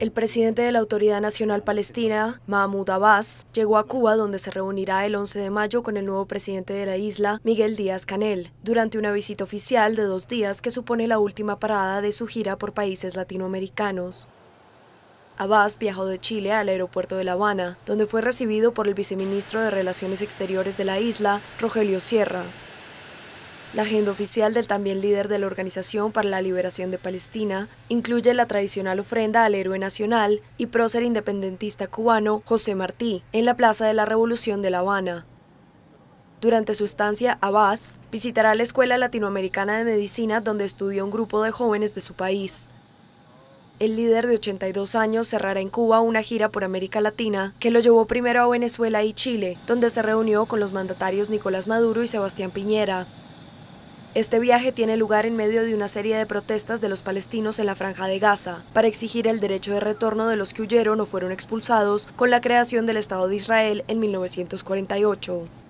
El presidente de la Autoridad Nacional Palestina, Mahmoud Abbas, llegó a Cuba donde se reunirá el 11 de mayo con el nuevo presidente de la isla, Miguel Díaz Canel, durante una visita oficial de dos días que supone la última parada de su gira por países latinoamericanos. Abbas viajó de Chile al aeropuerto de La Habana, donde fue recibido por el viceministro de Relaciones Exteriores de la isla, Rogelio Sierra, la agenda oficial del también líder de la Organización para la Liberación de Palestina incluye la tradicional ofrenda al héroe nacional y prócer independentista cubano José Martí en la Plaza de la Revolución de La Habana. Durante su estancia, Abbas visitará la Escuela Latinoamericana de Medicina donde estudió un grupo de jóvenes de su país. El líder de 82 años cerrará en Cuba una gira por América Latina que lo llevó primero a Venezuela y Chile, donde se reunió con los mandatarios Nicolás Maduro y Sebastián Piñera, este viaje tiene lugar en medio de una serie de protestas de los palestinos en la Franja de Gaza para exigir el derecho de retorno de los que huyeron o fueron expulsados con la creación del Estado de Israel en 1948.